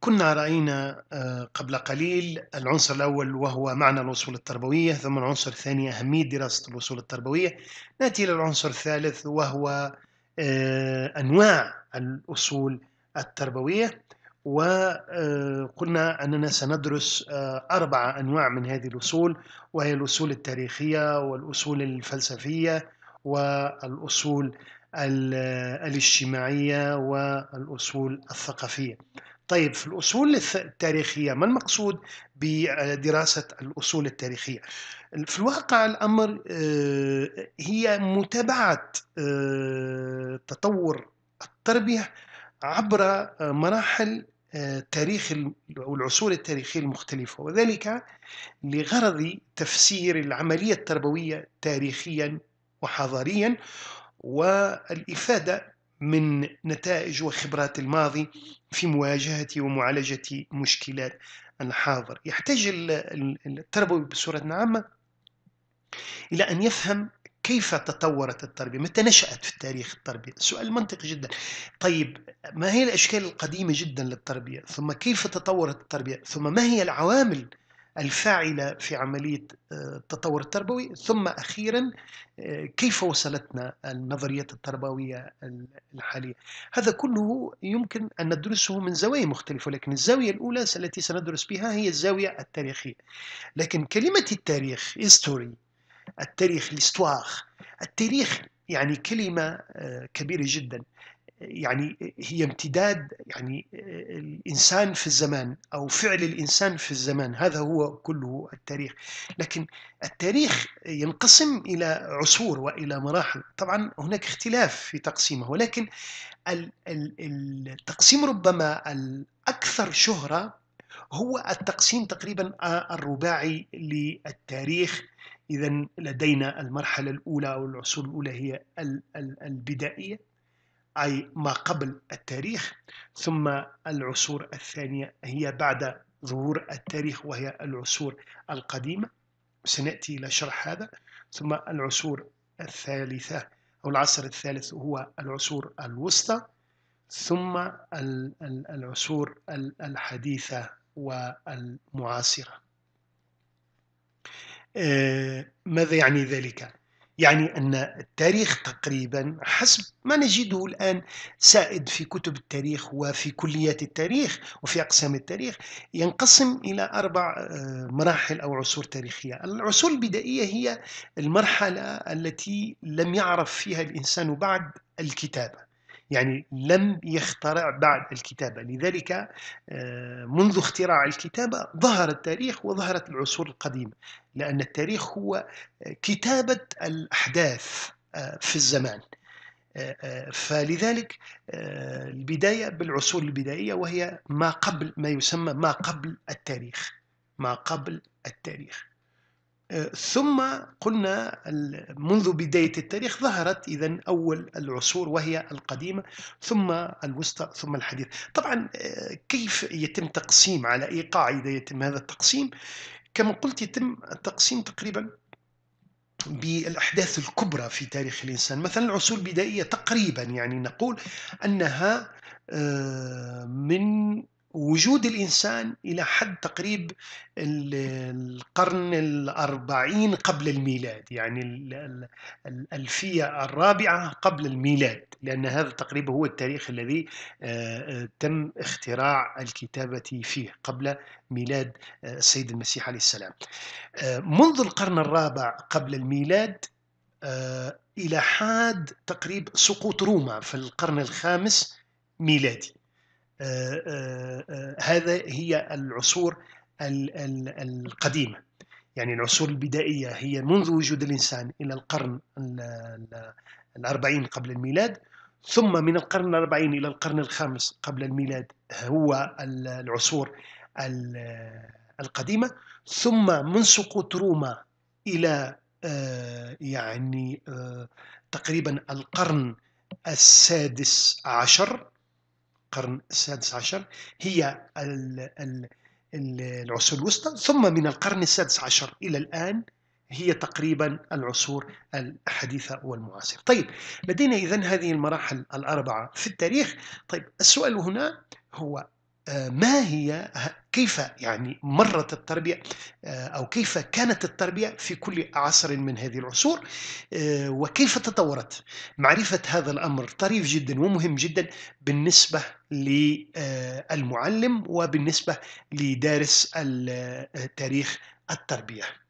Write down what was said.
كنا رأينا آه، قبل قليل العنصر الأول وهو معنى الأصول التربوية ثم العنصر الثاني أهمية دراسة الأصول التربوية نأتي إلى العنصر الثالث وهو آه، أنواع الأصول التربوية وقلنا آه، أننا سندرس أربع أنواع من هذه الأصول وهي الأصول التاريخية والأصول الفلسفية والأصول الاجتماعية والأصول الثقافية طيب في الأصول التاريخية ما المقصود بدراسة الأصول التاريخية في الواقع الأمر آه، هي متابعة آه، تطور التربية عبر آه، مراحل تاريخ العصور التاريخية المختلفة وذلك لغرض تفسير العملية التربوية تاريخيا وحضاريا والإفادة من نتائج وخبرات الماضي في مواجهة ومعالجة مشكلات الحاضر يحتاج التربوي بصورة عامة إلى أن يفهم كيف تطورت التربية متى نشأت في التاريخ التربية سؤال منطقي جدا طيب ما هي الأشكال القديمة جدا للتربية ثم كيف تطورت التربية ثم ما هي العوامل الفاعلة في عملية آه، التطور التربوي ثم أخيرا آه، كيف وصلتنا النظرية التربوية الحالية هذا كله يمكن أن ندرسه من زوايا مختلفة ولكن الزاوية الأولى التي سندرس بها هي الزاوية التاريخية لكن كلمة التاريخ history التاريخ l'histoire التاريخ يعني كلمة آه، كبيرة جدا يعني هي امتداد يعني الإنسان في الزمان أو فعل الإنسان في الزمان هذا هو كله التاريخ لكن التاريخ ينقسم إلى عصور وإلى مراحل طبعا هناك اختلاف في تقسيمه ولكن التقسيم ربما الأكثر شهرة هو التقسيم تقريبا الرباعي للتاريخ إذا لدينا المرحلة الأولى أو العصور الأولى هي البدائية أي ما قبل التاريخ ثم العصور الثانية هي بعد ظهور التاريخ وهي العصور القديمة سنأتي إلى شرح هذا ثم العصور الثالثة أو العصر الثالث هو العصور الوسطى ثم العصور الحديثة والمعاصرة آه، ماذا يعني ذلك؟ يعني أن التاريخ تقريبا حسب ما نجده الآن سائد في كتب التاريخ وفي كليات التاريخ وفي أقسام التاريخ ينقسم إلى أربع آه، مراحل أو عصور تاريخية العصور البدائية هي المرحلة التي لم يعرف فيها الإنسان بعد الكتابة يعني لم يخترع بعد الكتابة لذلك آه، منذ اختراع الكتابة ظهر التاريخ وظهرت العصور القديمة لأن التاريخ هو آه، كتابة الأحداث آه، في الزمان فلذلك البداية بالعصور البدائية وهي ما قبل ما يسمى ما قبل التاريخ ما قبل التاريخ ثم قلنا منذ بداية التاريخ ظهرت إذا أول العصور وهي القديمة ثم الوسطى ثم الحديث طبعا آه، كيف يتم تقسيم على أي قاعدة يتم هذا التقسيم كما قلت يتم التقسيم تقريبا بالأحداث الكبرى في تاريخ الإنسان مثلا العصور البدائية تقريبا يعني نقول أنها آه، من وجود الإنسان إلى حد تقريب القرن الأربعين قبل الميلاد يعني الألفية الرابعة قبل الميلاد لأن هذا تقريبا هو التاريخ الذي آه، آه، تم اختراع الكتابة فيه قبل ميلاد آه، السيد المسيح عليه السلام منذ القرن الرابع قبل الميلاد إلى حد تقريب سقوط روما في القرن الخامس ميلادي آه، آه، آه، هذا هي العصور القديمة يعني العصور البدائية هي منذ وجود الإنسان إلى القرن الأربعين قبل الميلاد ثم من القرن الأربعين إلى القرن الخامس قبل الميلاد هو العصور القديمة ثم من سقوط روما إلى يعني تقريبا القرن السادس عشر القرن السادس عشر هي العصور الوسطى ثم من القرن السادس عشر إلى الآن هي تقريبا العصور الحديثة والمعاصرة طيب لدينا إذا هذه المراحل الأربعة في التاريخ طيب السؤال هنا هو آه، ما هي كيف يعني مرت التربية آه، أو كيف كانت التربية في كل عصر من هذه العصور آه، وكيف تطورت معرفة هذا الأمر طريف جدا ومهم جدا بالنسبة للمعلم وبالنسبة لدارس آه، تاريخ التربية